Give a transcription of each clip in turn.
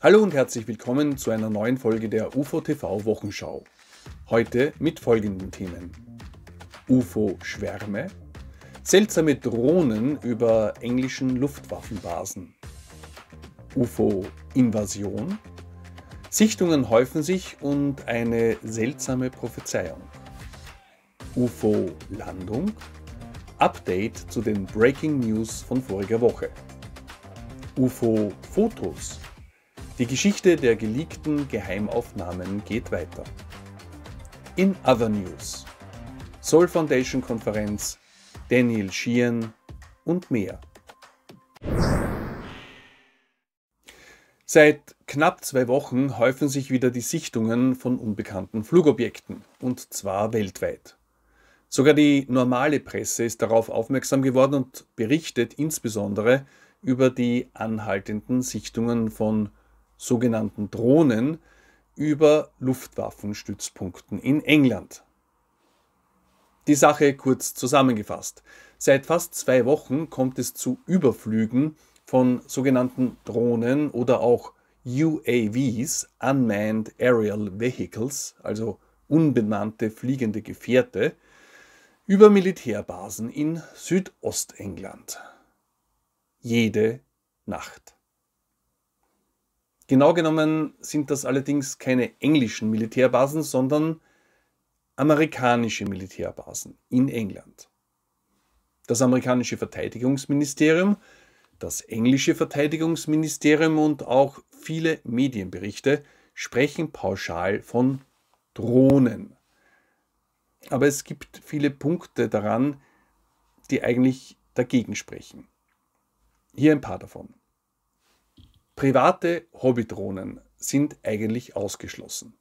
Hallo und herzlich willkommen zu einer neuen Folge der UFO TV Wochenschau. Heute mit folgenden Themen: UFO-Schwärme, seltsame Drohnen über englischen Luftwaffenbasen, UFO-Invasion, Sichtungen häufen sich und eine seltsame Prophezeiung, UFO-Landung, Update zu den Breaking News von voriger Woche, UFO-Fotos die Geschichte der geleakten Geheimaufnahmen geht weiter. In Other News. Soul Foundation Konferenz, Daniel Sheehan und mehr. Seit knapp zwei Wochen häufen sich wieder die Sichtungen von unbekannten Flugobjekten, und zwar weltweit. Sogar die normale Presse ist darauf aufmerksam geworden und berichtet insbesondere über die anhaltenden Sichtungen von sogenannten Drohnen über Luftwaffenstützpunkten in England. Die Sache kurz zusammengefasst. Seit fast zwei Wochen kommt es zu Überflügen von sogenannten Drohnen oder auch UAVs, Unmanned Aerial Vehicles, also unbemannte fliegende Gefährte, über Militärbasen in Südostengland. Jede Nacht. Genau genommen sind das allerdings keine englischen Militärbasen, sondern amerikanische Militärbasen in England. Das amerikanische Verteidigungsministerium, das englische Verteidigungsministerium und auch viele Medienberichte sprechen pauschal von Drohnen. Aber es gibt viele Punkte daran, die eigentlich dagegen sprechen. Hier ein paar davon. Private Hobbydrohnen sind eigentlich ausgeschlossen,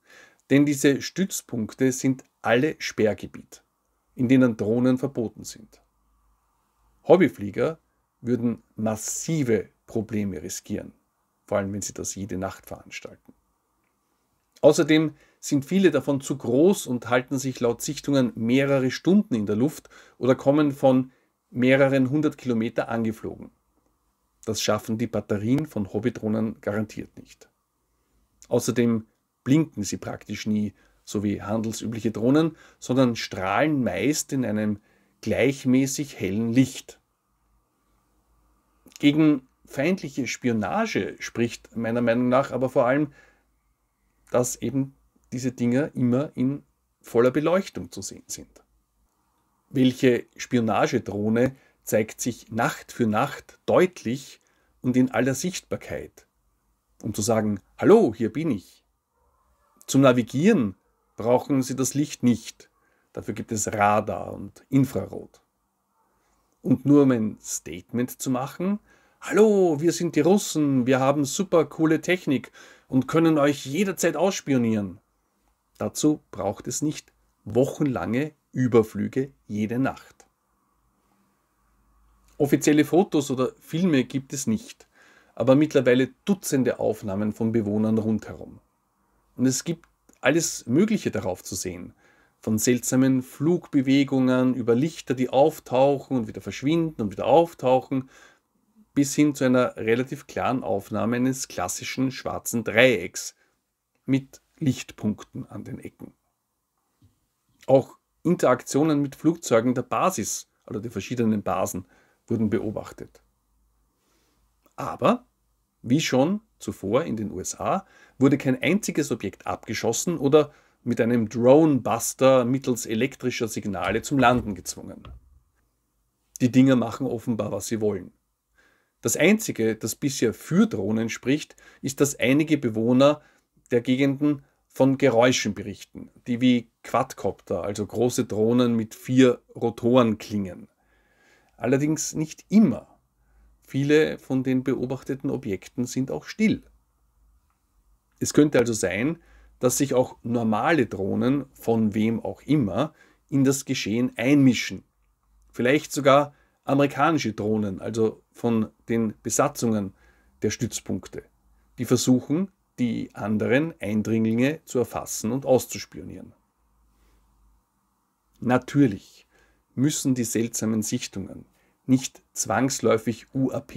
denn diese Stützpunkte sind alle Sperrgebiet, in denen Drohnen verboten sind. Hobbyflieger würden massive Probleme riskieren, vor allem wenn sie das jede Nacht veranstalten. Außerdem sind viele davon zu groß und halten sich laut Sichtungen mehrere Stunden in der Luft oder kommen von mehreren hundert Kilometer angeflogen. Das schaffen die Batterien von Hobbydrohnen garantiert nicht. Außerdem blinken sie praktisch nie, so wie handelsübliche Drohnen, sondern strahlen meist in einem gleichmäßig hellen Licht. Gegen feindliche Spionage spricht meiner Meinung nach aber vor allem, dass eben diese Dinger immer in voller Beleuchtung zu sehen sind. Welche Spionagedrohne zeigt sich Nacht für Nacht deutlich und in aller Sichtbarkeit, um zu sagen, hallo, hier bin ich. Zum Navigieren brauchen Sie das Licht nicht, dafür gibt es Radar und Infrarot. Und nur um ein Statement zu machen, hallo, wir sind die Russen, wir haben super coole Technik und können euch jederzeit ausspionieren. Dazu braucht es nicht wochenlange Überflüge jede Nacht. Offizielle Fotos oder Filme gibt es nicht, aber mittlerweile Dutzende Aufnahmen von Bewohnern rundherum. Und es gibt alles Mögliche darauf zu sehen, von seltsamen Flugbewegungen über Lichter, die auftauchen und wieder verschwinden und wieder auftauchen, bis hin zu einer relativ klaren Aufnahme eines klassischen schwarzen Dreiecks mit Lichtpunkten an den Ecken. Auch Interaktionen mit Flugzeugen der Basis, oder der verschiedenen Basen, wurden beobachtet. Aber, wie schon zuvor in den USA, wurde kein einziges Objekt abgeschossen oder mit einem Dronebuster mittels elektrischer Signale zum Landen gezwungen. Die Dinger machen offenbar, was sie wollen. Das Einzige, das bisher für Drohnen spricht, ist, dass einige Bewohner der Gegenden von Geräuschen berichten, die wie Quadcopter, also große Drohnen mit vier Rotoren klingen. Allerdings nicht immer. Viele von den beobachteten Objekten sind auch still. Es könnte also sein, dass sich auch normale Drohnen, von wem auch immer, in das Geschehen einmischen. Vielleicht sogar amerikanische Drohnen, also von den Besatzungen der Stützpunkte, die versuchen, die anderen Eindringlinge zu erfassen und auszuspionieren. Natürlich müssen die seltsamen Sichtungen nicht zwangsläufig UAP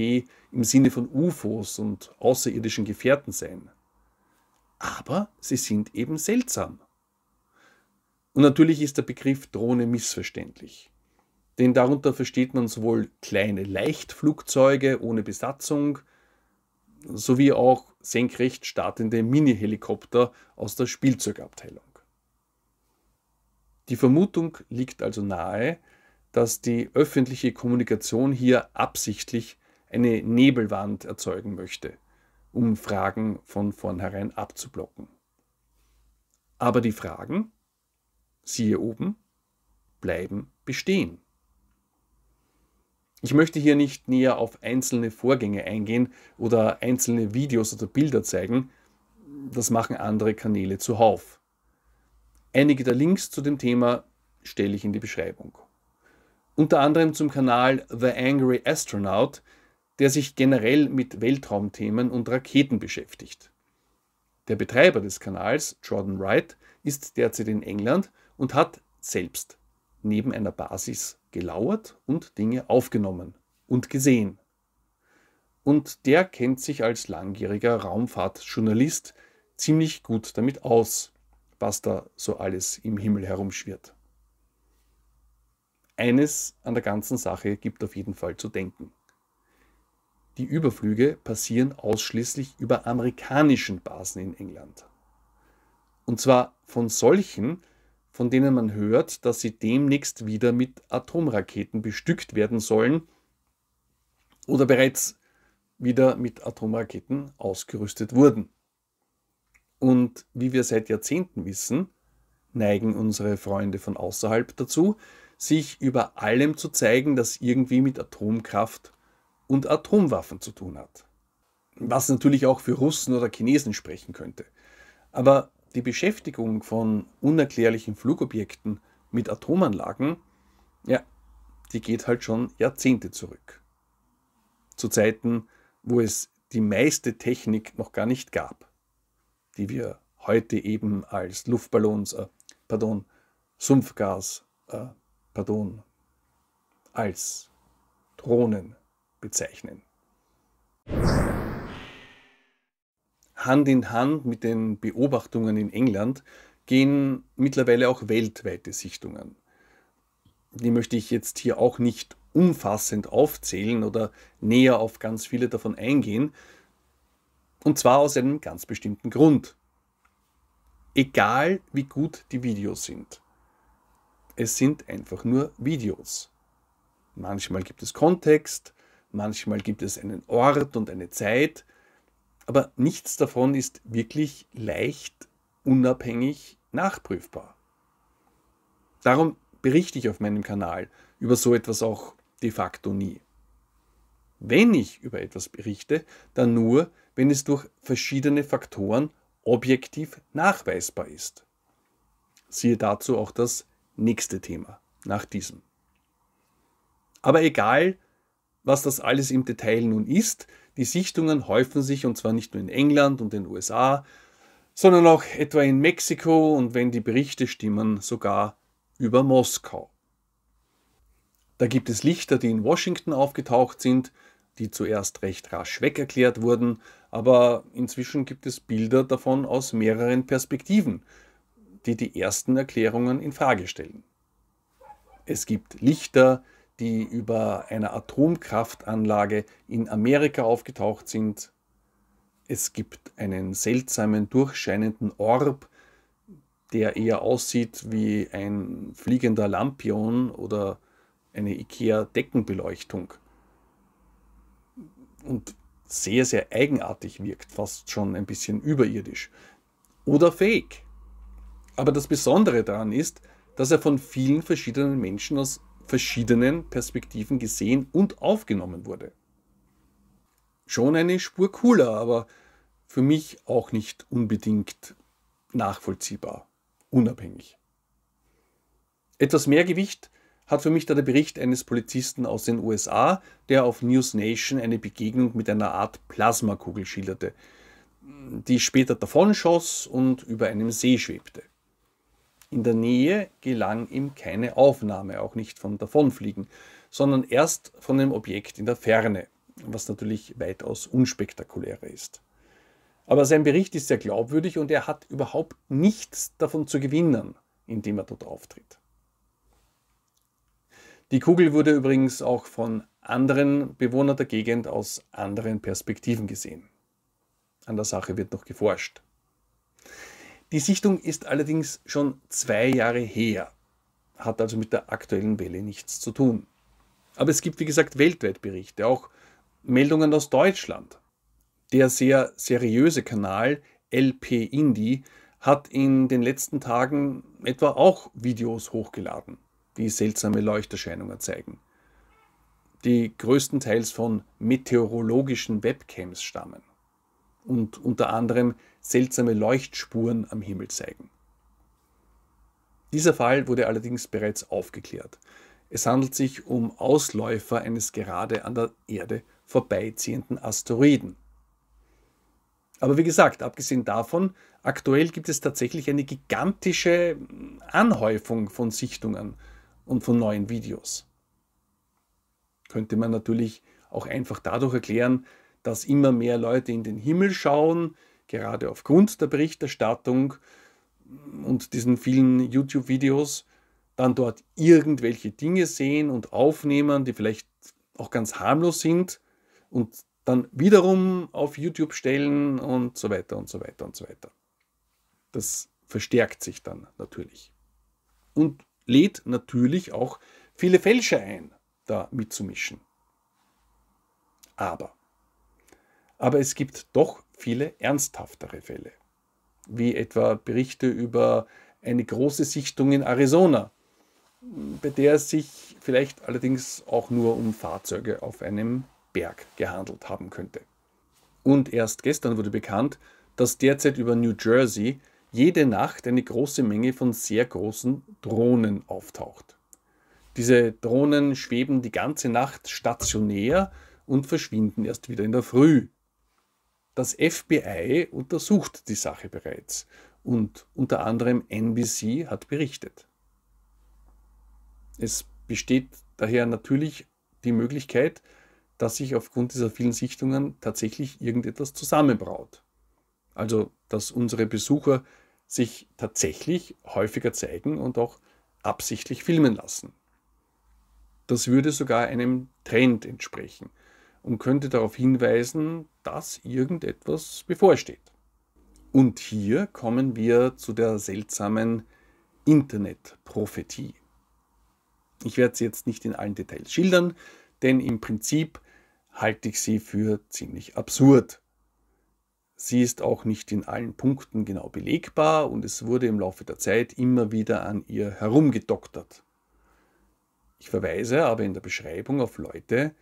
im Sinne von UFOs und außerirdischen Gefährten sein. Aber sie sind eben seltsam. Und natürlich ist der Begriff Drohne missverständlich. Denn darunter versteht man sowohl kleine Leichtflugzeuge ohne Besatzung, sowie auch senkrecht startende Mini-Helikopter aus der Spielzeugabteilung. Die Vermutung liegt also nahe, dass die öffentliche Kommunikation hier absichtlich eine Nebelwand erzeugen möchte, um Fragen von vornherein abzublocken. Aber die Fragen, siehe oben, bleiben bestehen. Ich möchte hier nicht näher auf einzelne Vorgänge eingehen oder einzelne Videos oder Bilder zeigen, das machen andere Kanäle zuhauf. Einige der Links zu dem Thema stelle ich in die Beschreibung unter anderem zum Kanal The Angry Astronaut, der sich generell mit Weltraumthemen und Raketen beschäftigt. Der Betreiber des Kanals, Jordan Wright, ist derzeit in England und hat selbst neben einer Basis gelauert und Dinge aufgenommen und gesehen. Und der kennt sich als langjähriger Raumfahrtjournalist ziemlich gut damit aus, was da so alles im Himmel herumschwirrt. Eines an der ganzen Sache gibt auf jeden Fall zu denken. Die Überflüge passieren ausschließlich über amerikanischen Basen in England. Und zwar von solchen, von denen man hört, dass sie demnächst wieder mit Atomraketen bestückt werden sollen oder bereits wieder mit Atomraketen ausgerüstet wurden. Und wie wir seit Jahrzehnten wissen, neigen unsere Freunde von außerhalb dazu, sich über allem zu zeigen, das irgendwie mit Atomkraft und Atomwaffen zu tun hat. Was natürlich auch für Russen oder Chinesen sprechen könnte. Aber die Beschäftigung von unerklärlichen Flugobjekten mit Atomanlagen, ja, die geht halt schon Jahrzehnte zurück. Zu Zeiten, wo es die meiste Technik noch gar nicht gab, die wir heute eben als Luftballons, äh, pardon, Sumpfgas äh, pardon, als Drohnen bezeichnen. Hand in Hand mit den Beobachtungen in England gehen mittlerweile auch weltweite Sichtungen. Die möchte ich jetzt hier auch nicht umfassend aufzählen oder näher auf ganz viele davon eingehen. Und zwar aus einem ganz bestimmten Grund. Egal wie gut die Videos sind, es sind einfach nur Videos. Manchmal gibt es Kontext, manchmal gibt es einen Ort und eine Zeit, aber nichts davon ist wirklich leicht, unabhängig nachprüfbar. Darum berichte ich auf meinem Kanal über so etwas auch de facto nie. Wenn ich über etwas berichte, dann nur, wenn es durch verschiedene Faktoren objektiv nachweisbar ist. Siehe dazu auch das nächste Thema nach diesem. Aber egal, was das alles im Detail nun ist, die Sichtungen häufen sich und zwar nicht nur in England und den USA, sondern auch etwa in Mexiko und wenn die Berichte stimmen, sogar über Moskau. Da gibt es Lichter, die in Washington aufgetaucht sind, die zuerst recht rasch wegerklärt wurden, aber inzwischen gibt es Bilder davon aus mehreren Perspektiven, die die ersten Erklärungen in Frage stellen. Es gibt Lichter, die über einer Atomkraftanlage in Amerika aufgetaucht sind. Es gibt einen seltsamen durchscheinenden Orb, der eher aussieht wie ein fliegender Lampion oder eine IKEA-Deckenbeleuchtung. Und sehr, sehr eigenartig wirkt, fast schon ein bisschen überirdisch. Oder fake. Aber das Besondere daran ist, dass er von vielen verschiedenen Menschen aus verschiedenen Perspektiven gesehen und aufgenommen wurde. Schon eine Spur cooler, aber für mich auch nicht unbedingt nachvollziehbar, unabhängig. Etwas mehr Gewicht hat für mich da der Bericht eines Polizisten aus den USA, der auf News Nation eine Begegnung mit einer Art Plasmakugel schilderte, die später davonschoss und über einem See schwebte. In der Nähe gelang ihm keine Aufnahme, auch nicht vom Davonfliegen, sondern erst von dem Objekt in der Ferne, was natürlich weitaus unspektakulärer ist. Aber sein Bericht ist sehr glaubwürdig und er hat überhaupt nichts davon zu gewinnen, indem er dort auftritt. Die Kugel wurde übrigens auch von anderen Bewohnern der Gegend aus anderen Perspektiven gesehen. An der Sache wird noch geforscht. Die Sichtung ist allerdings schon zwei Jahre her, hat also mit der aktuellen Welle nichts zu tun. Aber es gibt, wie gesagt, weltweit Berichte, auch Meldungen aus Deutschland. Der sehr seriöse Kanal LP Indie hat in den letzten Tagen etwa auch Videos hochgeladen, die seltsame Leuchterscheinungen zeigen, die größtenteils von meteorologischen Webcams stammen und unter anderem seltsame Leuchtspuren am Himmel zeigen. Dieser Fall wurde allerdings bereits aufgeklärt. Es handelt sich um Ausläufer eines gerade an der Erde vorbeiziehenden Asteroiden. Aber wie gesagt, abgesehen davon, aktuell gibt es tatsächlich eine gigantische mm, Anhäufung von Sichtungen und von neuen Videos. Könnte man natürlich auch einfach dadurch erklären, dass immer mehr Leute in den Himmel schauen, gerade aufgrund der Berichterstattung und diesen vielen YouTube-Videos, dann dort irgendwelche Dinge sehen und aufnehmen, die vielleicht auch ganz harmlos sind und dann wiederum auf YouTube stellen und so weiter und so weiter und so weiter. Das verstärkt sich dann natürlich und lädt natürlich auch viele Fälscher ein, da mitzumischen. Aber aber es gibt doch viele ernsthaftere Fälle, wie etwa Berichte über eine große Sichtung in Arizona, bei der es sich vielleicht allerdings auch nur um Fahrzeuge auf einem Berg gehandelt haben könnte. Und erst gestern wurde bekannt, dass derzeit über New Jersey jede Nacht eine große Menge von sehr großen Drohnen auftaucht. Diese Drohnen schweben die ganze Nacht stationär und verschwinden erst wieder in der Früh. Das FBI untersucht die Sache bereits und unter anderem NBC hat berichtet. Es besteht daher natürlich die Möglichkeit, dass sich aufgrund dieser vielen Sichtungen tatsächlich irgendetwas zusammenbraut. Also, dass unsere Besucher sich tatsächlich häufiger zeigen und auch absichtlich filmen lassen. Das würde sogar einem Trend entsprechen und könnte darauf hinweisen, dass irgendetwas bevorsteht. Und hier kommen wir zu der seltsamen Internetprophetie. Ich werde sie jetzt nicht in allen Details schildern, denn im Prinzip halte ich sie für ziemlich absurd. Sie ist auch nicht in allen Punkten genau belegbar und es wurde im Laufe der Zeit immer wieder an ihr herumgedoktert. Ich verweise aber in der Beschreibung auf Leute,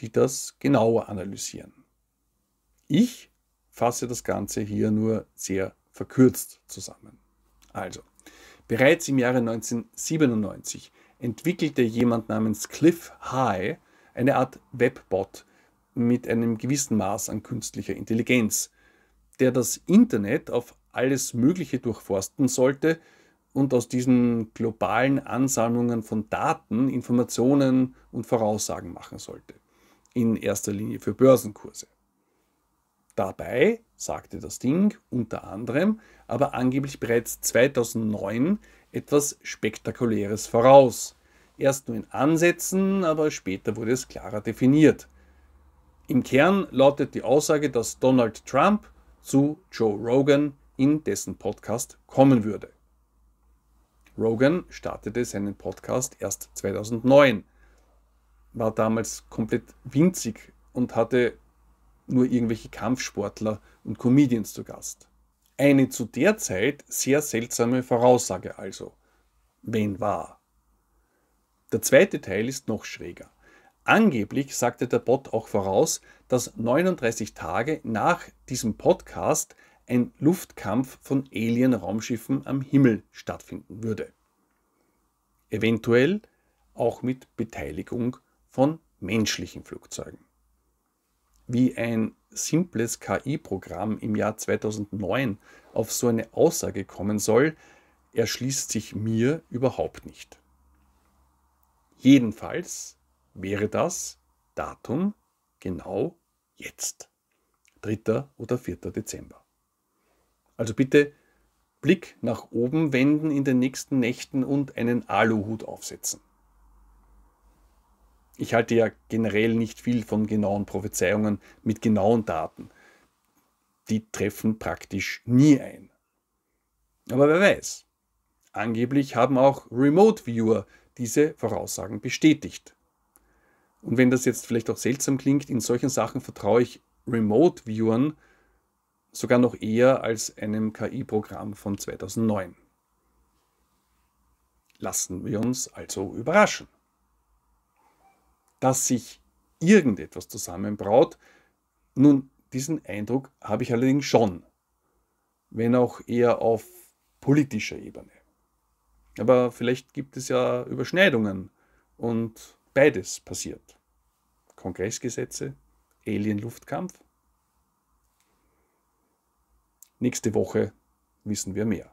die das genauer analysieren. Ich fasse das Ganze hier nur sehr verkürzt zusammen. Also, bereits im Jahre 1997 entwickelte jemand namens Cliff High eine Art Webbot mit einem gewissen Maß an künstlicher Intelligenz, der das Internet auf alles Mögliche durchforsten sollte und aus diesen globalen Ansammlungen von Daten Informationen und Voraussagen machen sollte in erster Linie für Börsenkurse. Dabei sagte das Ding unter anderem aber angeblich bereits 2009 etwas Spektakuläres voraus. Erst nur in Ansätzen, aber später wurde es klarer definiert. Im Kern lautet die Aussage, dass Donald Trump zu Joe Rogan in dessen Podcast kommen würde. Rogan startete seinen Podcast erst 2009 war damals komplett winzig und hatte nur irgendwelche Kampfsportler und Comedians zu Gast. Eine zu der Zeit sehr seltsame Voraussage also. Wen war? Der zweite Teil ist noch schräger. Angeblich sagte der Bot auch voraus, dass 39 Tage nach diesem Podcast ein Luftkampf von Alien-Raumschiffen am Himmel stattfinden würde. Eventuell auch mit Beteiligung von menschlichen Flugzeugen. Wie ein simples KI-Programm im Jahr 2009 auf so eine Aussage kommen soll, erschließt sich mir überhaupt nicht. Jedenfalls wäre das Datum genau jetzt, 3. oder 4. Dezember. Also bitte Blick nach oben wenden in den nächsten Nächten und einen Aluhut aufsetzen ich halte ja generell nicht viel von genauen Prophezeiungen mit genauen Daten. Die treffen praktisch nie ein. Aber wer weiß. Angeblich haben auch Remote-Viewer diese Voraussagen bestätigt. Und wenn das jetzt vielleicht auch seltsam klingt, in solchen Sachen vertraue ich Remote-Viewern sogar noch eher als einem KI-Programm von 2009. Lassen wir uns also überraschen dass sich irgendetwas zusammenbraut. Nun, diesen Eindruck habe ich allerdings schon, wenn auch eher auf politischer Ebene. Aber vielleicht gibt es ja Überschneidungen und beides passiert. Kongressgesetze, Alien-Luftkampf. Nächste Woche wissen wir mehr.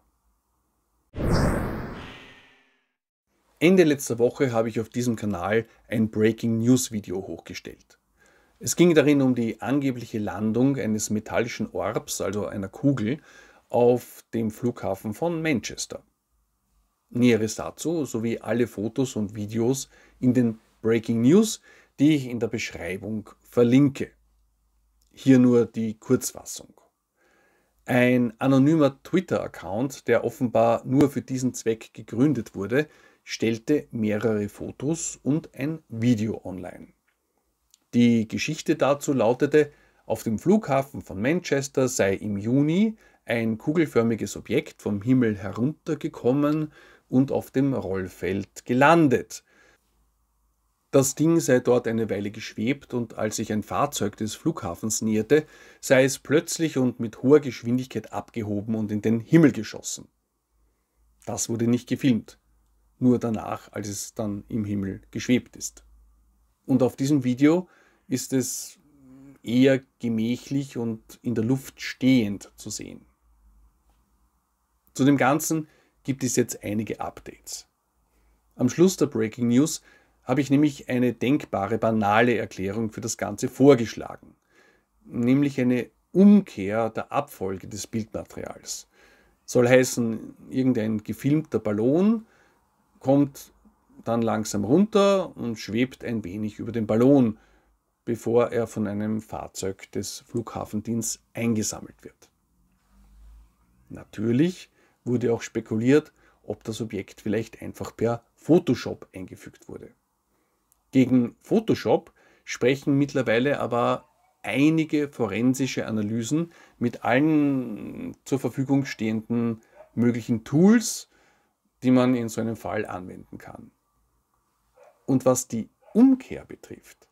Ende letzter Woche habe ich auf diesem Kanal ein Breaking News Video hochgestellt. Es ging darin um die angebliche Landung eines metallischen Orbs, also einer Kugel, auf dem Flughafen von Manchester. Näheres dazu sowie alle Fotos und Videos in den Breaking News, die ich in der Beschreibung verlinke. Hier nur die Kurzfassung. Ein anonymer Twitter-Account, der offenbar nur für diesen Zweck gegründet wurde, stellte mehrere Fotos und ein Video online. Die Geschichte dazu lautete, auf dem Flughafen von Manchester sei im Juni ein kugelförmiges Objekt vom Himmel heruntergekommen und auf dem Rollfeld gelandet. Das Ding sei dort eine Weile geschwebt und als sich ein Fahrzeug des Flughafens näherte, sei es plötzlich und mit hoher Geschwindigkeit abgehoben und in den Himmel geschossen. Das wurde nicht gefilmt nur danach, als es dann im Himmel geschwebt ist. Und auf diesem Video ist es eher gemächlich und in der Luft stehend zu sehen. Zu dem Ganzen gibt es jetzt einige Updates. Am Schluss der Breaking News habe ich nämlich eine denkbare banale Erklärung für das Ganze vorgeschlagen, nämlich eine Umkehr der Abfolge des Bildmaterials. Soll heißen, irgendein gefilmter Ballon, kommt dann langsam runter und schwebt ein wenig über den Ballon, bevor er von einem Fahrzeug des Flughafendienstes eingesammelt wird. Natürlich wurde auch spekuliert, ob das Objekt vielleicht einfach per Photoshop eingefügt wurde. Gegen Photoshop sprechen mittlerweile aber einige forensische Analysen mit allen zur Verfügung stehenden möglichen Tools die man in so einem Fall anwenden kann. Und was die Umkehr betrifft,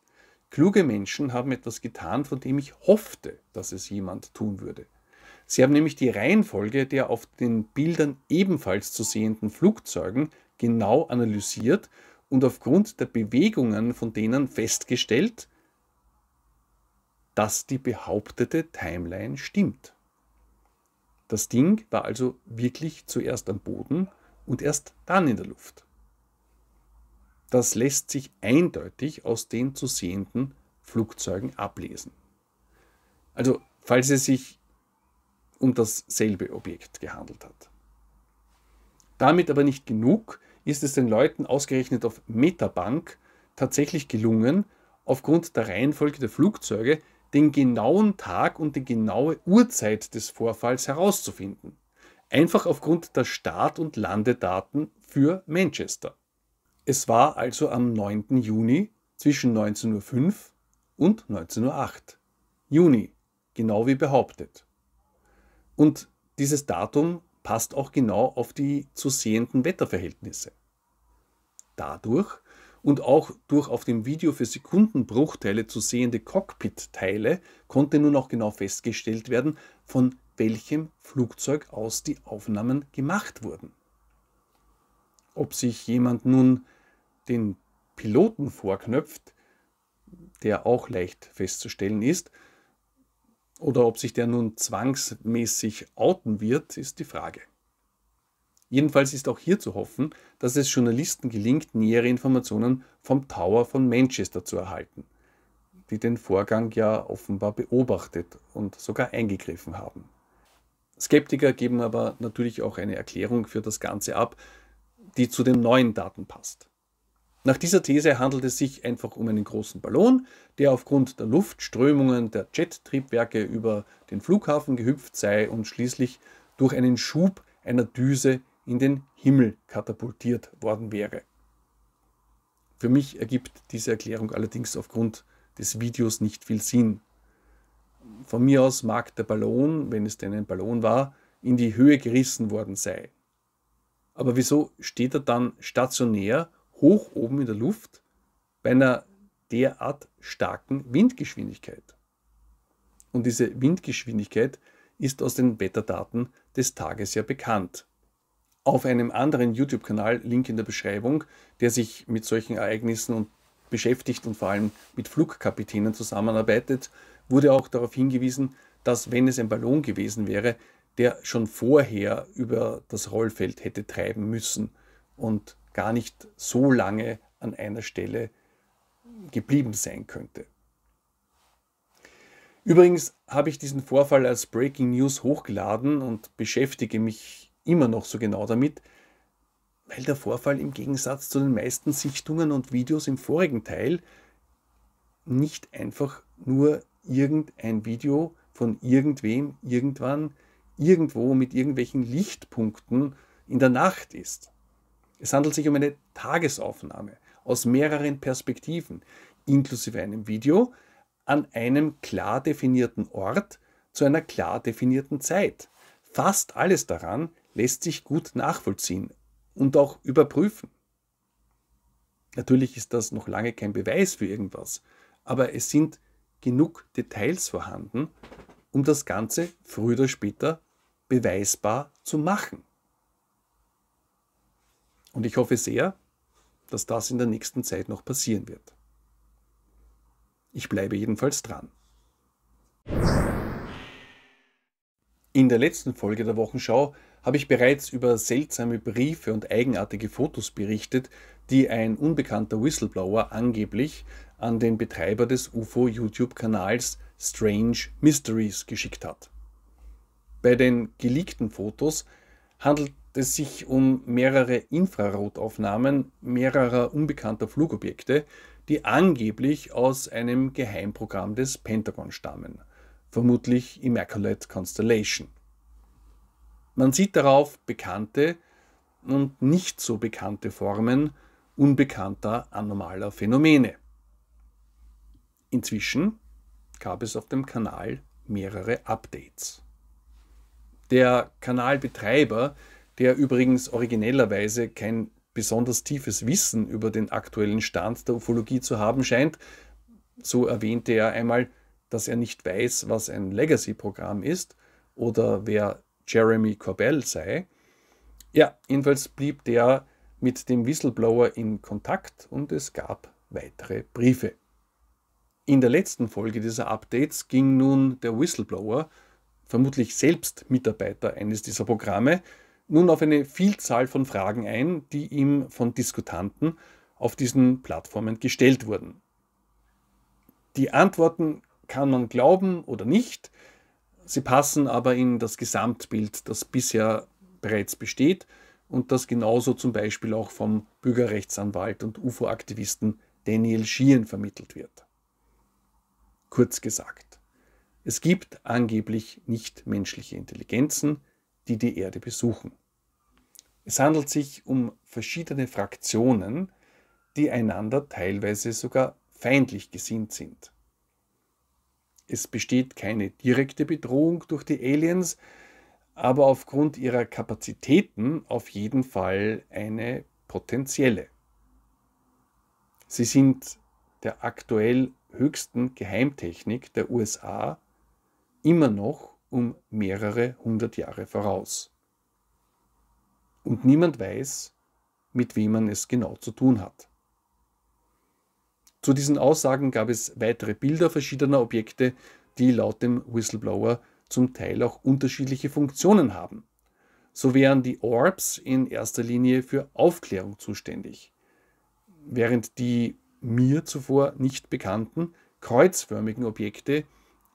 kluge Menschen haben etwas getan, von dem ich hoffte, dass es jemand tun würde. Sie haben nämlich die Reihenfolge der auf den Bildern ebenfalls zu sehenden Flugzeugen genau analysiert und aufgrund der Bewegungen von denen festgestellt, dass die behauptete Timeline stimmt. Das Ding war also wirklich zuerst am Boden und erst dann in der Luft. Das lässt sich eindeutig aus den zu sehenden Flugzeugen ablesen. Also falls es sich um dasselbe Objekt gehandelt hat. Damit aber nicht genug, ist es den Leuten ausgerechnet auf Metabank tatsächlich gelungen, aufgrund der Reihenfolge der Flugzeuge den genauen Tag und die genaue Uhrzeit des Vorfalls herauszufinden einfach aufgrund der Start- und Landedaten für Manchester. Es war also am 9. Juni zwischen 19.05 Uhr und 19.08 Uhr. Juni, genau wie behauptet. Und dieses Datum passt auch genau auf die zu sehenden Wetterverhältnisse. Dadurch und auch durch auf dem Video für Sekundenbruchteile zu sehende Cockpit-Teile konnte nun auch genau festgestellt werden, von welchem Flugzeug aus die Aufnahmen gemacht wurden. Ob sich jemand nun den Piloten vorknöpft, der auch leicht festzustellen ist, oder ob sich der nun zwangsmäßig outen wird, ist die Frage. Jedenfalls ist auch hier zu hoffen, dass es Journalisten gelingt, nähere Informationen vom Tower von Manchester zu erhalten, die den Vorgang ja offenbar beobachtet und sogar eingegriffen haben. Skeptiker geben aber natürlich auch eine Erklärung für das Ganze ab, die zu den neuen Daten passt. Nach dieser These handelt es sich einfach um einen großen Ballon, der aufgrund der Luftströmungen der Jet-Triebwerke über den Flughafen gehüpft sei und schließlich durch einen Schub einer Düse in den Himmel katapultiert worden wäre. Für mich ergibt diese Erklärung allerdings aufgrund des Videos nicht viel Sinn. Von mir aus mag der Ballon, wenn es denn ein Ballon war, in die Höhe gerissen worden sei. Aber wieso steht er dann stationär hoch oben in der Luft bei einer derart starken Windgeschwindigkeit? Und diese Windgeschwindigkeit ist aus den Wetterdaten des Tages ja bekannt. Auf einem anderen YouTube-Kanal, Link in der Beschreibung, der sich mit solchen Ereignissen und beschäftigt und vor allem mit Flugkapitänen zusammenarbeitet, wurde auch darauf hingewiesen, dass wenn es ein Ballon gewesen wäre, der schon vorher über das Rollfeld hätte treiben müssen und gar nicht so lange an einer Stelle geblieben sein könnte. Übrigens habe ich diesen Vorfall als Breaking News hochgeladen und beschäftige mich immer noch so genau damit, weil der Vorfall im Gegensatz zu den meisten Sichtungen und Videos im vorigen Teil nicht einfach nur irgendein Video von irgendwem, irgendwann, irgendwo mit irgendwelchen Lichtpunkten in der Nacht ist. Es handelt sich um eine Tagesaufnahme aus mehreren Perspektiven, inklusive einem Video, an einem klar definierten Ort zu einer klar definierten Zeit. Fast alles daran lässt sich gut nachvollziehen und auch überprüfen. Natürlich ist das noch lange kein Beweis für irgendwas, aber es sind genug Details vorhanden, um das Ganze früher oder später beweisbar zu machen. Und ich hoffe sehr, dass das in der nächsten Zeit noch passieren wird. Ich bleibe jedenfalls dran. In der letzten Folge der Wochenschau habe ich bereits über seltsame Briefe und eigenartige Fotos berichtet, die ein unbekannter Whistleblower angeblich an den Betreiber des UFO-YouTube-Kanals Strange Mysteries geschickt hat. Bei den geleakten Fotos handelt es sich um mehrere Infrarotaufnahmen mehrerer unbekannter Flugobjekte, die angeblich aus einem Geheimprogramm des Pentagon stammen, vermutlich Immaculate Constellation. Man sieht darauf bekannte und nicht so bekannte Formen unbekannter anormaler Phänomene. Inzwischen gab es auf dem Kanal mehrere Updates. Der Kanalbetreiber, der übrigens originellerweise kein besonders tiefes Wissen über den aktuellen Stand der Ufologie zu haben scheint, so erwähnte er einmal, dass er nicht weiß, was ein Legacy-Programm ist oder wer Jeremy Corbell sei. Ja, jedenfalls blieb der mit dem Whistleblower in Kontakt und es gab weitere Briefe. In der letzten Folge dieser Updates ging nun der Whistleblower, vermutlich selbst Mitarbeiter eines dieser Programme, nun auf eine Vielzahl von Fragen ein, die ihm von Diskutanten auf diesen Plattformen gestellt wurden. Die Antworten kann man glauben oder nicht, sie passen aber in das Gesamtbild, das bisher bereits besteht und das genauso zum Beispiel auch vom Bürgerrechtsanwalt und UFO-Aktivisten Daniel Sheehan vermittelt wird. Kurz gesagt, es gibt angeblich nichtmenschliche Intelligenzen, die die Erde besuchen. Es handelt sich um verschiedene Fraktionen, die einander teilweise sogar feindlich gesinnt sind. Es besteht keine direkte Bedrohung durch die Aliens, aber aufgrund ihrer Kapazitäten auf jeden Fall eine potenzielle. Sie sind der aktuell höchsten Geheimtechnik der USA immer noch um mehrere hundert Jahre voraus. Und niemand weiß, mit wem man es genau zu tun hat. Zu diesen Aussagen gab es weitere Bilder verschiedener Objekte, die laut dem Whistleblower zum Teil auch unterschiedliche Funktionen haben. So wären die Orbs in erster Linie für Aufklärung zuständig, während die mir zuvor nicht bekannten kreuzförmigen Objekte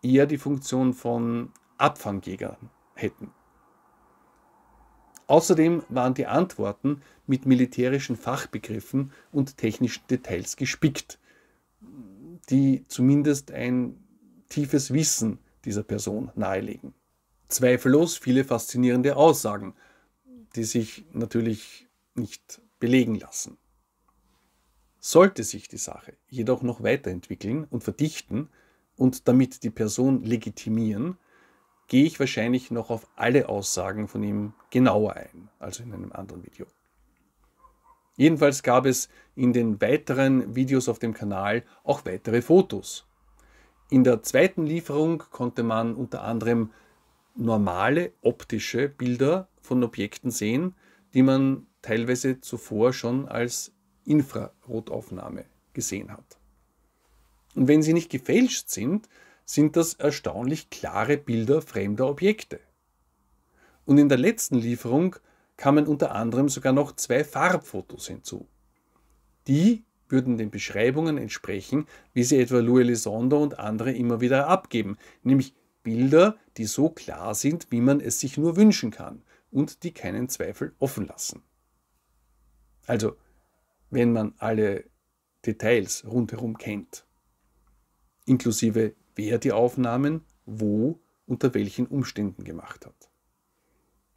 eher die Funktion von Abfangjägern hätten. Außerdem waren die Antworten mit militärischen Fachbegriffen und technischen Details gespickt, die zumindest ein tiefes Wissen dieser Person nahelegen. Zweifellos viele faszinierende Aussagen, die sich natürlich nicht belegen lassen. Sollte sich die Sache jedoch noch weiterentwickeln und verdichten und damit die Person legitimieren, gehe ich wahrscheinlich noch auf alle Aussagen von ihm genauer ein, also in einem anderen Video. Jedenfalls gab es in den weiteren Videos auf dem Kanal auch weitere Fotos. In der zweiten Lieferung konnte man unter anderem normale optische Bilder von Objekten sehen, die man teilweise zuvor schon als Infrarotaufnahme gesehen hat. Und wenn sie nicht gefälscht sind, sind das erstaunlich klare Bilder fremder Objekte. Und in der letzten Lieferung kamen unter anderem sogar noch zwei Farbfotos hinzu. Die würden den Beschreibungen entsprechen, wie sie etwa Louis Lisondo und andere immer wieder abgeben, nämlich Bilder, die so klar sind, wie man es sich nur wünschen kann und die keinen Zweifel offen lassen. Also wenn man alle Details rundherum kennt, inklusive wer die Aufnahmen wo unter welchen Umständen gemacht hat.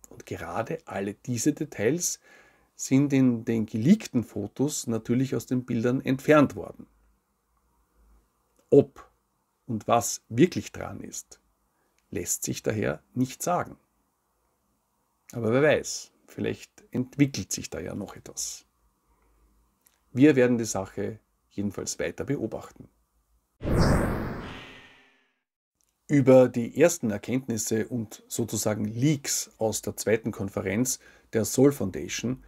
Und gerade alle diese Details sind in den geleakten Fotos natürlich aus den Bildern entfernt worden. Ob und was wirklich dran ist, lässt sich daher nicht sagen. Aber wer weiß, vielleicht entwickelt sich da ja noch etwas. Wir werden die Sache jedenfalls weiter beobachten. Über die ersten Erkenntnisse und sozusagen Leaks aus der zweiten Konferenz der Soul Foundation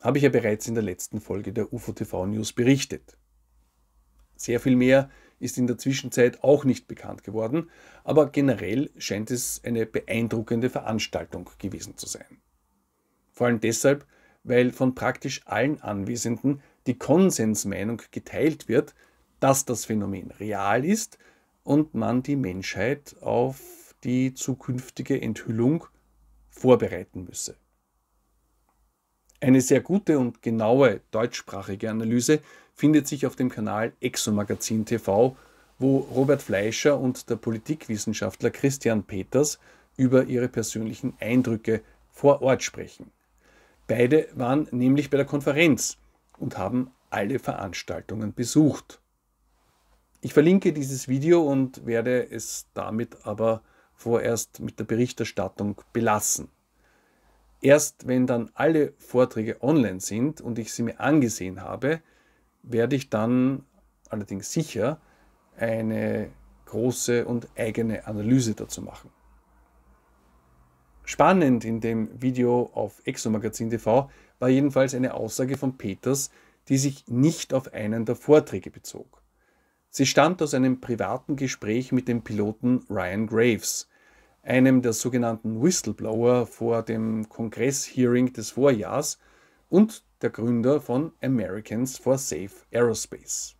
habe ich ja bereits in der letzten Folge der UFO-TV News berichtet. Sehr viel mehr ist in der Zwischenzeit auch nicht bekannt geworden, aber generell scheint es eine beeindruckende Veranstaltung gewesen zu sein. Vor allem deshalb, weil von praktisch allen Anwesenden die Konsensmeinung geteilt wird, dass das Phänomen real ist und man die Menschheit auf die zukünftige Enthüllung vorbereiten müsse. Eine sehr gute und genaue deutschsprachige Analyse findet sich auf dem Kanal Exomagazin TV, wo Robert Fleischer und der Politikwissenschaftler Christian Peters über ihre persönlichen Eindrücke vor Ort sprechen. Beide waren nämlich bei der Konferenz, und haben alle Veranstaltungen besucht. Ich verlinke dieses Video und werde es damit aber vorerst mit der Berichterstattung belassen. Erst wenn dann alle Vorträge online sind und ich sie mir angesehen habe, werde ich dann allerdings sicher eine große und eigene Analyse dazu machen. Spannend in dem Video auf exomagazin.tv war jedenfalls eine Aussage von Peters, die sich nicht auf einen der Vorträge bezog. Sie stammt aus einem privaten Gespräch mit dem Piloten Ryan Graves, einem der sogenannten Whistleblower vor dem Kongress-Hearing des Vorjahrs und der Gründer von Americans for Safe Aerospace.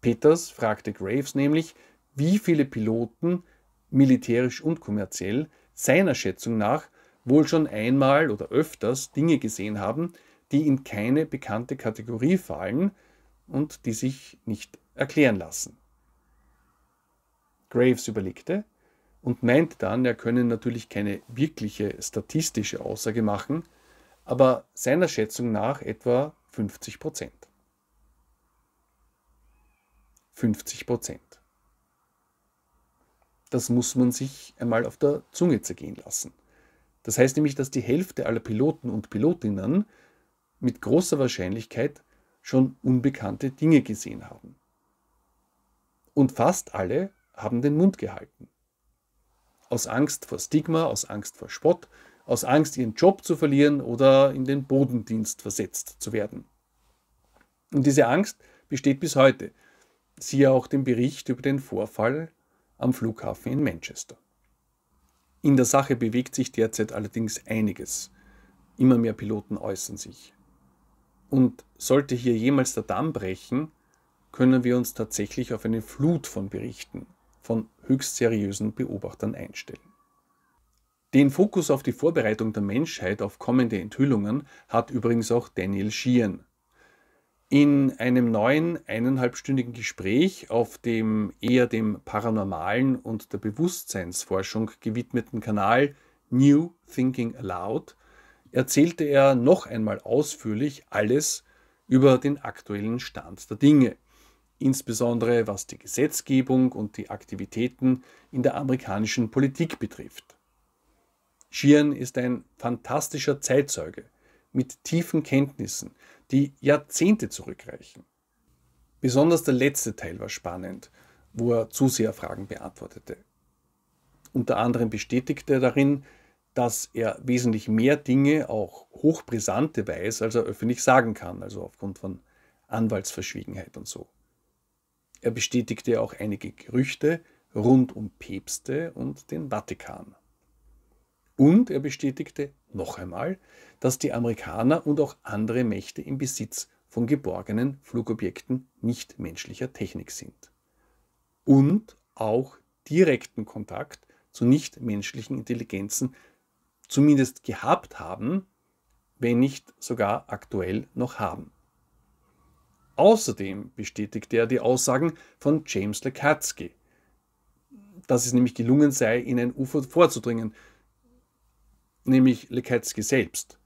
Peters fragte Graves nämlich, wie viele Piloten, militärisch und kommerziell, seiner Schätzung nach wohl schon einmal oder öfters Dinge gesehen haben, die in keine bekannte Kategorie fallen und die sich nicht erklären lassen. Graves überlegte und meinte dann, er könne natürlich keine wirkliche statistische Aussage machen, aber seiner Schätzung nach etwa 50 Prozent. 50 Prozent. Das muss man sich einmal auf der Zunge zergehen lassen. Das heißt nämlich, dass die Hälfte aller Piloten und Pilotinnen mit großer Wahrscheinlichkeit schon unbekannte Dinge gesehen haben. Und fast alle haben den Mund gehalten. Aus Angst vor Stigma, aus Angst vor Spott, aus Angst, ihren Job zu verlieren oder in den Bodendienst versetzt zu werden. Und diese Angst besteht bis heute. Siehe auch den Bericht über den Vorfall am Flughafen in Manchester. In der Sache bewegt sich derzeit allerdings einiges. Immer mehr Piloten äußern sich. Und sollte hier jemals der Damm brechen, können wir uns tatsächlich auf eine Flut von Berichten von höchst seriösen Beobachtern einstellen. Den Fokus auf die Vorbereitung der Menschheit auf kommende Enthüllungen hat übrigens auch Daniel Sheehan, in einem neuen eineinhalbstündigen Gespräch auf dem eher dem paranormalen und der Bewusstseinsforschung gewidmeten Kanal New Thinking Aloud erzählte er noch einmal ausführlich alles über den aktuellen Stand der Dinge, insbesondere was die Gesetzgebung und die Aktivitäten in der amerikanischen Politik betrifft. Sheeran ist ein fantastischer Zeitzeuge mit tiefen Kenntnissen, die Jahrzehnte zurückreichen. Besonders der letzte Teil war spannend, wo er Zuseherfragen beantwortete. Unter anderem bestätigte er darin, dass er wesentlich mehr Dinge, auch hochbrisante, weiß, als er öffentlich sagen kann, also aufgrund von Anwaltsverschwiegenheit und so. Er bestätigte auch einige Gerüchte rund um Päpste und den Vatikan. Und er bestätigte noch einmal, dass die Amerikaner und auch andere Mächte im Besitz von geborgenen Flugobjekten nichtmenschlicher Technik sind. Und auch direkten Kontakt zu nichtmenschlichen Intelligenzen zumindest gehabt haben, wenn nicht sogar aktuell noch haben. Außerdem bestätigte er die Aussagen von James Lekatsky, dass es nämlich gelungen sei, in ein UFO vorzudringen nämlich Lekatsky selbst,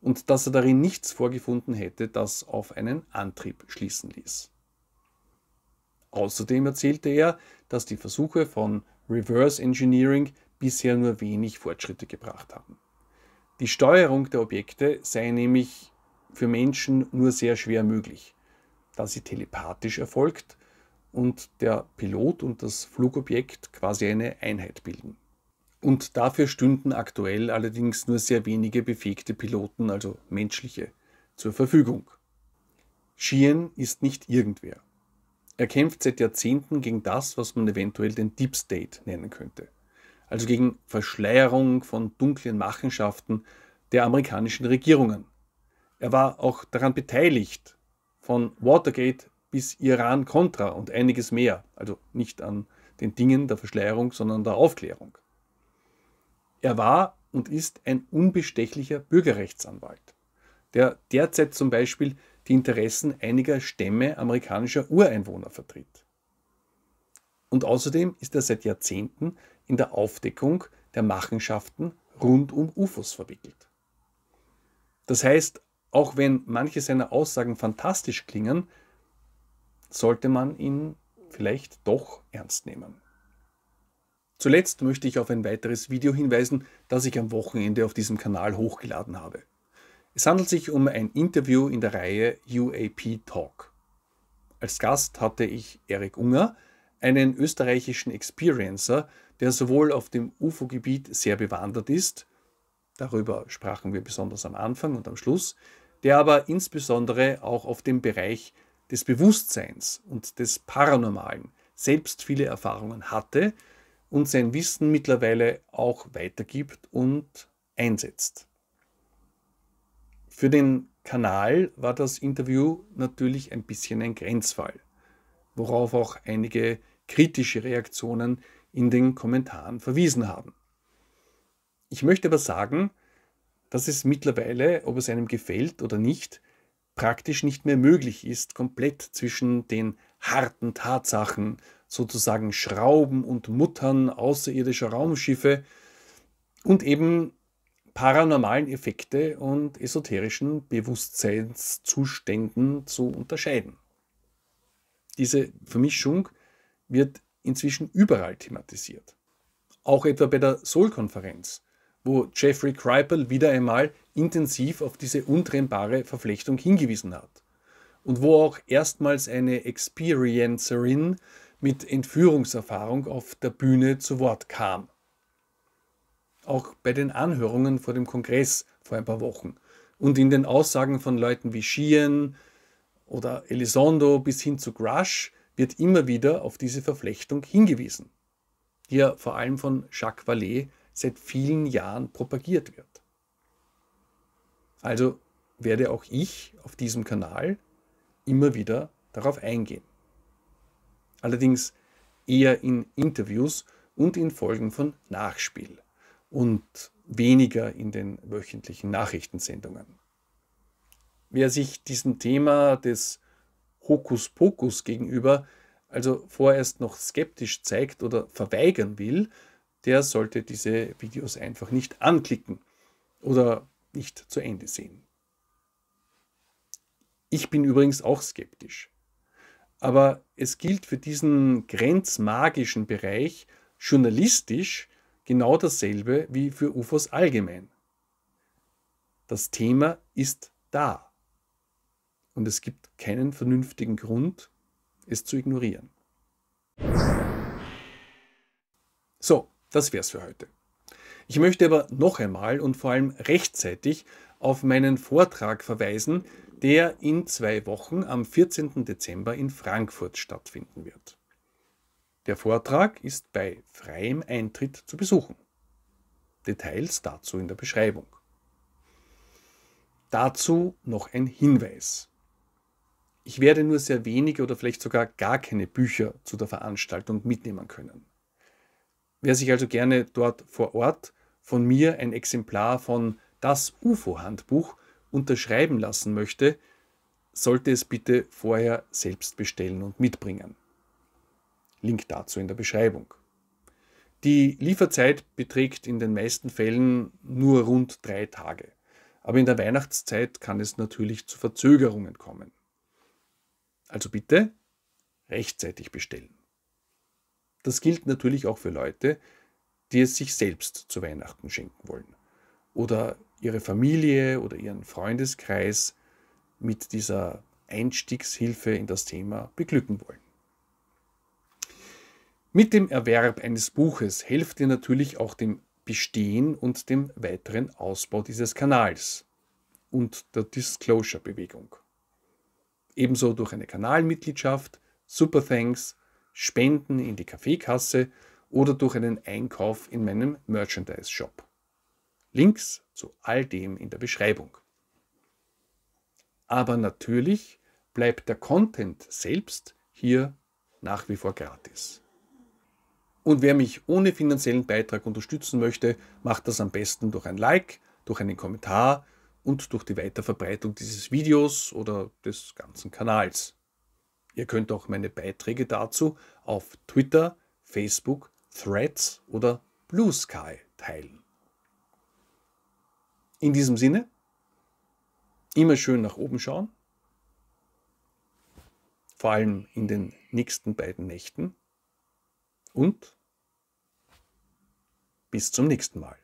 und dass er darin nichts vorgefunden hätte, das auf einen Antrieb schließen ließ. Außerdem erzählte er, dass die Versuche von Reverse Engineering bisher nur wenig Fortschritte gebracht haben. Die Steuerung der Objekte sei nämlich für Menschen nur sehr schwer möglich, da sie telepathisch erfolgt und der Pilot und das Flugobjekt quasi eine Einheit bilden. Und dafür stünden aktuell allerdings nur sehr wenige befähigte Piloten, also menschliche, zur Verfügung. Sheehan ist nicht irgendwer. Er kämpft seit Jahrzehnten gegen das, was man eventuell den Deep State nennen könnte. Also gegen Verschleierung von dunklen Machenschaften der amerikanischen Regierungen. Er war auch daran beteiligt, von Watergate bis Iran-Contra und einiges mehr. Also nicht an den Dingen der Verschleierung, sondern der Aufklärung. Er war und ist ein unbestechlicher Bürgerrechtsanwalt, der derzeit zum Beispiel die Interessen einiger Stämme amerikanischer Ureinwohner vertritt. Und außerdem ist er seit Jahrzehnten in der Aufdeckung der Machenschaften rund um UFOs verwickelt. Das heißt, auch wenn manche seiner Aussagen fantastisch klingen, sollte man ihn vielleicht doch ernst nehmen. Zuletzt möchte ich auf ein weiteres Video hinweisen, das ich am Wochenende auf diesem Kanal hochgeladen habe. Es handelt sich um ein Interview in der Reihe UAP Talk. Als Gast hatte ich Erik Unger, einen österreichischen Experiencer, der sowohl auf dem UFO-Gebiet sehr bewandert ist, darüber sprachen wir besonders am Anfang und am Schluss, der aber insbesondere auch auf dem Bereich des Bewusstseins und des Paranormalen selbst viele Erfahrungen hatte und sein Wissen mittlerweile auch weitergibt und einsetzt. Für den Kanal war das Interview natürlich ein bisschen ein Grenzfall, worauf auch einige kritische Reaktionen in den Kommentaren verwiesen haben. Ich möchte aber sagen, dass es mittlerweile, ob es einem gefällt oder nicht, praktisch nicht mehr möglich ist, komplett zwischen den harten Tatsachen sozusagen Schrauben und Muttern außerirdischer Raumschiffe und eben paranormalen Effekte und esoterischen Bewusstseinszuständen zu unterscheiden. Diese Vermischung wird inzwischen überall thematisiert. Auch etwa bei der soul konferenz wo Jeffrey Kripal wieder einmal intensiv auf diese untrennbare Verflechtung hingewiesen hat und wo auch erstmals eine Experiencerin mit Entführungserfahrung auf der Bühne zu Wort kam. Auch bei den Anhörungen vor dem Kongress vor ein paar Wochen und in den Aussagen von Leuten wie Sheehan oder Elizondo bis hin zu Grush wird immer wieder auf diese Verflechtung hingewiesen, die ja vor allem von Jacques Vallée seit vielen Jahren propagiert wird. Also werde auch ich auf diesem Kanal immer wieder darauf eingehen allerdings eher in Interviews und in Folgen von Nachspiel und weniger in den wöchentlichen Nachrichtensendungen. Wer sich diesem Thema des Hokuspokus gegenüber also vorerst noch skeptisch zeigt oder verweigern will, der sollte diese Videos einfach nicht anklicken oder nicht zu Ende sehen. Ich bin übrigens auch skeptisch. Aber es gilt für diesen grenzmagischen Bereich journalistisch genau dasselbe wie für UFOs allgemein. Das Thema ist da. Und es gibt keinen vernünftigen Grund, es zu ignorieren. So, das wär's für heute. Ich möchte aber noch einmal und vor allem rechtzeitig auf meinen Vortrag verweisen, der in zwei Wochen am 14. Dezember in Frankfurt stattfinden wird. Der Vortrag ist bei freiem Eintritt zu besuchen. Details dazu in der Beschreibung. Dazu noch ein Hinweis. Ich werde nur sehr wenige oder vielleicht sogar gar keine Bücher zu der Veranstaltung mitnehmen können. Wer sich also gerne dort vor Ort von mir ein Exemplar von das UFO-Handbuch unterschreiben lassen möchte, sollte es bitte vorher selbst bestellen und mitbringen. Link dazu in der Beschreibung. Die Lieferzeit beträgt in den meisten Fällen nur rund drei Tage. Aber in der Weihnachtszeit kann es natürlich zu Verzögerungen kommen. Also bitte rechtzeitig bestellen. Das gilt natürlich auch für Leute, die es sich selbst zu Weihnachten schenken wollen oder ihre Familie oder ihren Freundeskreis mit dieser Einstiegshilfe in das Thema beglücken wollen. Mit dem Erwerb eines Buches helft ihr natürlich auch dem Bestehen und dem weiteren Ausbau dieses Kanals und der Disclosure-Bewegung. Ebenso durch eine Kanalmitgliedschaft, Superthanks, Spenden in die Kaffeekasse oder durch einen Einkauf in meinem Merchandise-Shop. Links zu all dem in der Beschreibung. Aber natürlich bleibt der Content selbst hier nach wie vor gratis. Und wer mich ohne finanziellen Beitrag unterstützen möchte, macht das am besten durch ein Like, durch einen Kommentar und durch die Weiterverbreitung dieses Videos oder des ganzen Kanals. Ihr könnt auch meine Beiträge dazu auf Twitter, Facebook, Threads oder Blue Sky teilen. In diesem Sinne, immer schön nach oben schauen, vor allem in den nächsten beiden Nächten und bis zum nächsten Mal.